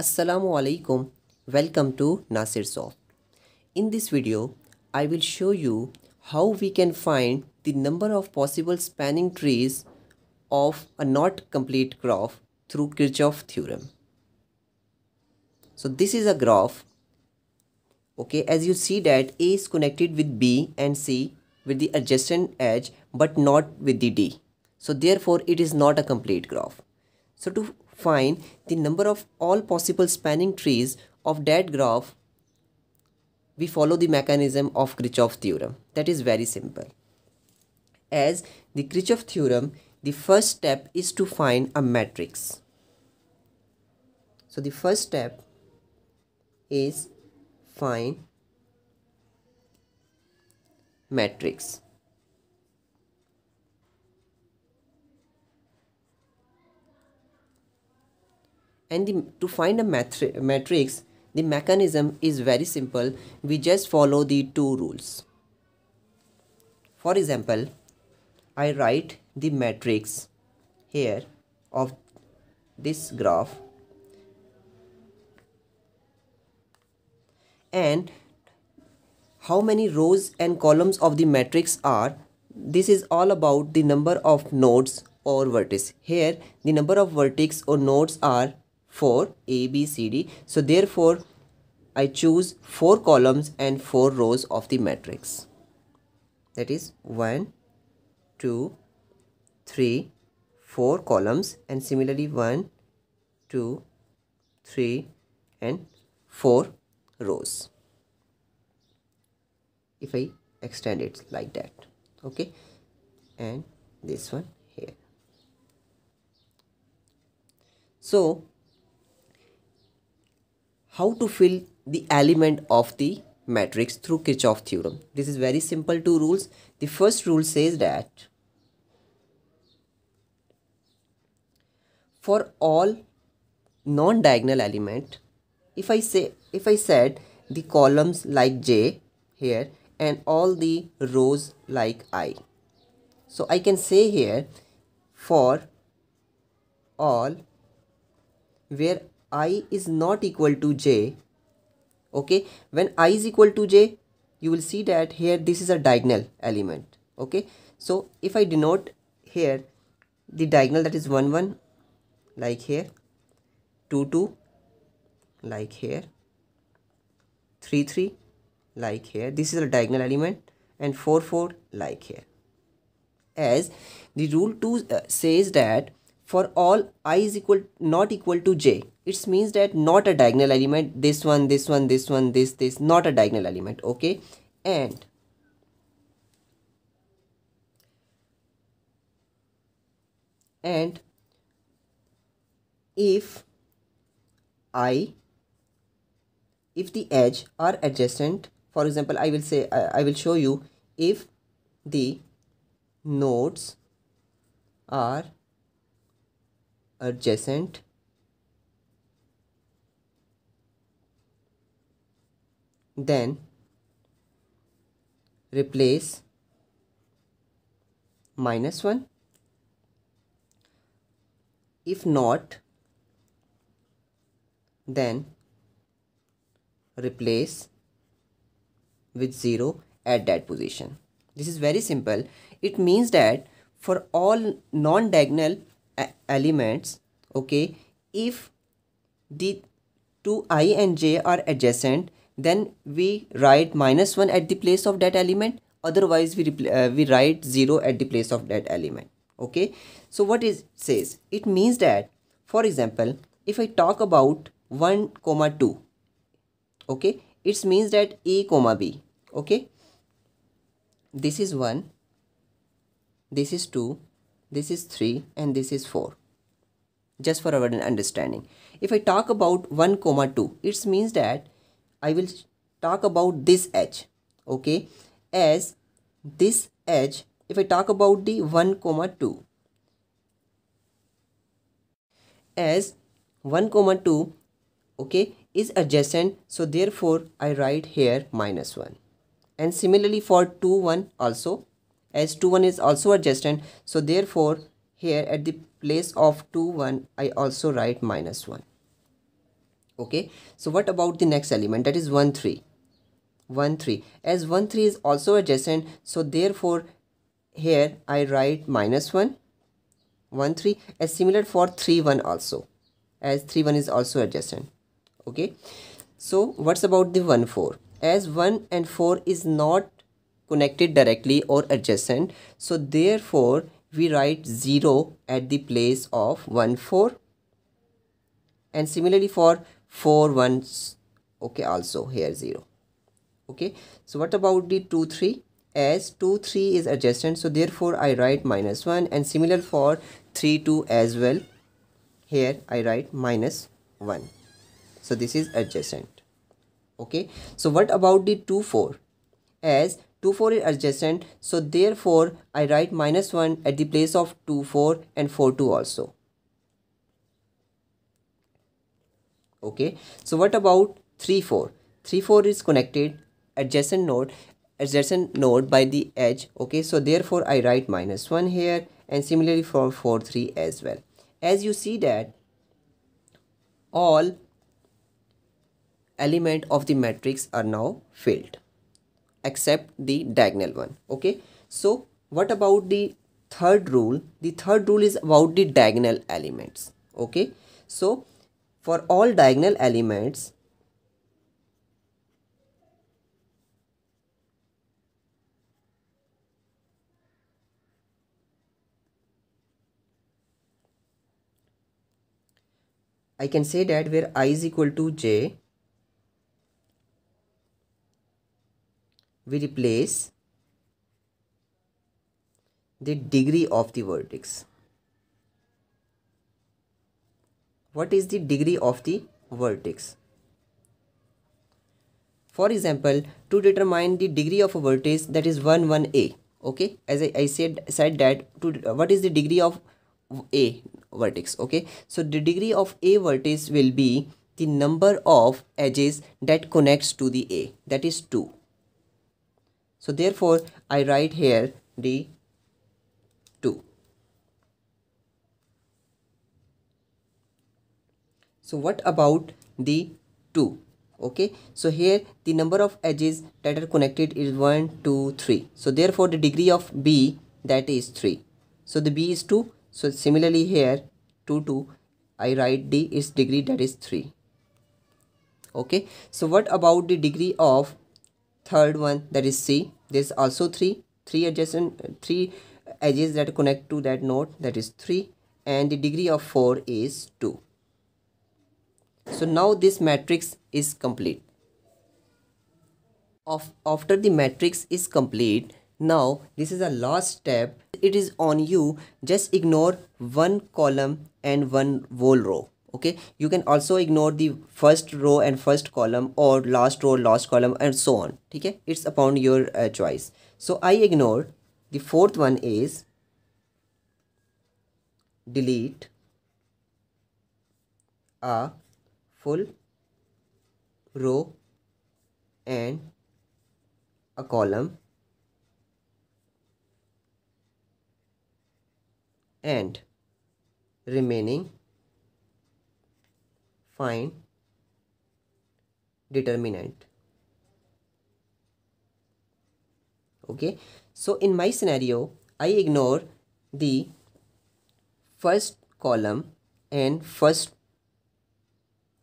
Assalamualaikum. Welcome to Nasirsoft. In this video, I will show you how we can find the number of possible spanning trees of a not complete graph through Kirchhoff theorem. So this is a graph. Okay, as you see that A is connected with B and C with the adjacent edge but not with the D. So therefore it is not a complete graph. So to find the number of all possible spanning trees of that graph, we follow the mechanism of Kirchhoff theorem. That is very simple. As the Kirchhoff theorem, the first step is to find a matrix. So the first step is find matrix. and the, to find a matrix the mechanism is very simple we just follow the two rules for example I write the matrix here of this graph and how many rows and columns of the matrix are this is all about the number of nodes or vertices here the number of vertices or nodes are 4 A, B, C, D. So therefore, I choose 4 columns and 4 rows of the matrix. That is 1, 2, 3, 4 columns and similarly 1, 2, 3 and 4 rows. If I extend it like that. Okay. And this one here. So how to fill the element of the matrix through Kirchhoff theorem. This is very simple two rules. The first rule says that for all non-diagonal element, if I say if I said the columns like J here and all the rows like I. So I can say here for all where i is not equal to j okay when i is equal to j you will see that here this is a diagonal element okay so if i denote here the diagonal that is 1 1 like here 2 2 like here 3 3 like here this is a diagonal element and 4 4 like here as the rule 2 uh, says that for all i is equal not equal to j it means that not a diagonal element this one this one this one this this not a diagonal element okay and and if i if the edge are adjacent for example i will say I, I will show you if the nodes are adjacent then replace minus 1 if not then replace with 0 at that position this is very simple it means that for all non-diagonal elements okay if the 2 i and j are adjacent then we write minus 1 at the place of that element otherwise we, uh, we write 0 at the place of that element okay so what is says it means that for example if i talk about 1 comma 2 okay it means that a comma b okay this is 1 this is 2 this is 3 and this is 4 just for our understanding if i talk about 1 comma 2 it means that i will talk about this edge okay as this edge if i talk about the 1 comma 2 as 1 comma 2 okay is adjacent so therefore i write here minus 1 and similarly for 2 1 also as 2 1 is also adjacent so therefore here at the place of 2 1 I also write minus 1 okay so what about the next element that is 1 3 1 3 as 1 3 is also adjacent so therefore here I write minus 1 1 3 as similar for 3 1 also as 3 1 is also adjacent okay so what's about the 1 4 as 1 and 4 is not connected directly or adjacent. So therefore, we write 0 at the place of 1, 4. And similarly for 4, 1, okay, also here 0. Okay, so what about the 2, 3? As 2, 3 is adjacent, so therefore I write minus 1 and similar for 3, 2 as well. Here I write minus 1. So this is adjacent okay so what about the 2 4 as 2 4 is adjacent so therefore I write minus 1 at the place of 2 4 and 4 2 also okay so what about 3 4 3 4 is connected adjacent node adjacent node by the edge okay so therefore I write minus 1 here and similarly for 4 3 as well as you see that all element of the matrix are now filled except the diagonal one okay so what about the third rule the third rule is about the diagonal elements okay so for all diagonal elements I can say that where i is equal to j we replace the degree of the vertex. What is the degree of the vertex? For example, to determine the degree of a vertex that is 1, 1, A. Okay, as I, I said said that to uh, what is the degree of A vertex? Okay, so the degree of A vertex will be the number of edges that connects to the A that is 2 so therefore, I write here D2. So what about the 2? Okay, so here the number of edges that are connected is 1, 2, 3. So therefore the degree of B that is 3. So the B is 2. So similarly here 2, 2, I write D is degree that is 3. Okay, so what about the degree of third one that is c there's also three three adjacent three edges that connect to that node that is 3 and the degree of 4 is 2 so now this matrix is complete of after the matrix is complete now this is a last step it is on you just ignore one column and one whole row okay you can also ignore the first row and first column or last row last column and so on okay it's upon your uh, choice so i ignore the fourth one is delete a full row and a column and remaining find determinant okay so in my scenario i ignore the first column and first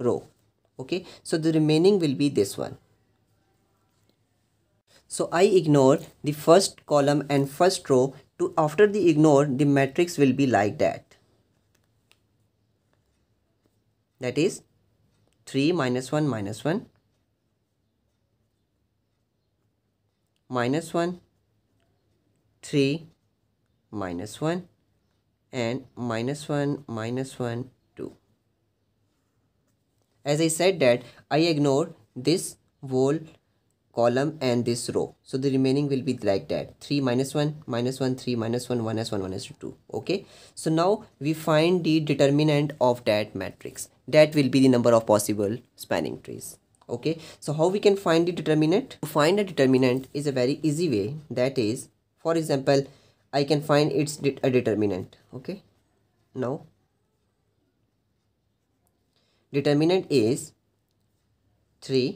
row okay so the remaining will be this one so I ignore the first column and first row to after the ignore the matrix will be like that. That is 3 minus 1 minus 1 minus 1 3 minus 1 and minus 1 minus 1 2 as I said that I ignore this whole column and this row so the remaining will be like that 3 minus 1 minus 1 3 minus 1 1 as 1 1 as 2 okay so now we find the determinant of that matrix that will be the number of possible spanning trees okay so how we can find the determinant to find a determinant is a very easy way that is for example i can find its de a determinant okay now determinant is 3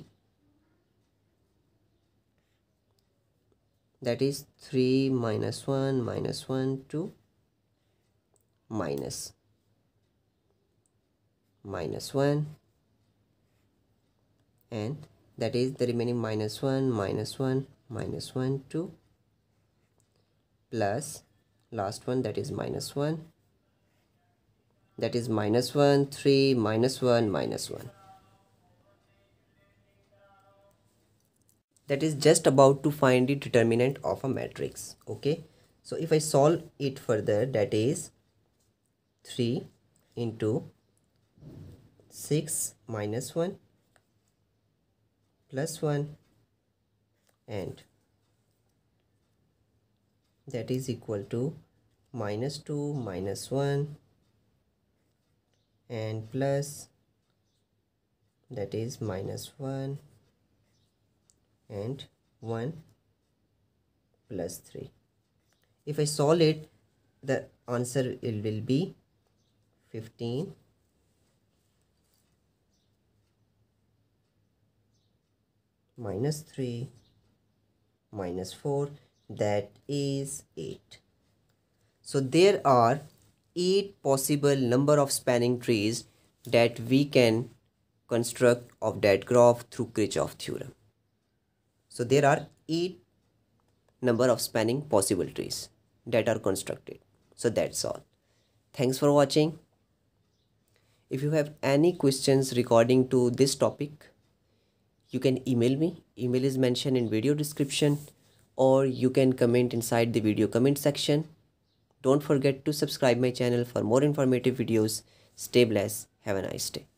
that is 3 minus 1 minus 1 2 minus minus 1 and that is the remaining minus 1 minus 1 minus 1 2 plus last one that is minus 1 that is minus 1 3 minus 1 minus 1 that is just about to find the determinant of a matrix okay so if i solve it further that is 3 into 6 minus 1 plus 1 and that is equal to minus 2 minus 1 and plus that is minus 1 and 1 plus 3 if I solve it the answer will be 15 minus 3 minus 4 that is 8 so there are 8 possible number of spanning trees that we can construct of that graph through Kirchhoff theorem so there are 8 number of spanning possible trees that are constructed so that's all thanks for watching if you have any questions regarding to this topic you can email me email is mentioned in video description or you can comment inside the video comment section don't forget to subscribe my channel for more informative videos stay blessed have a nice day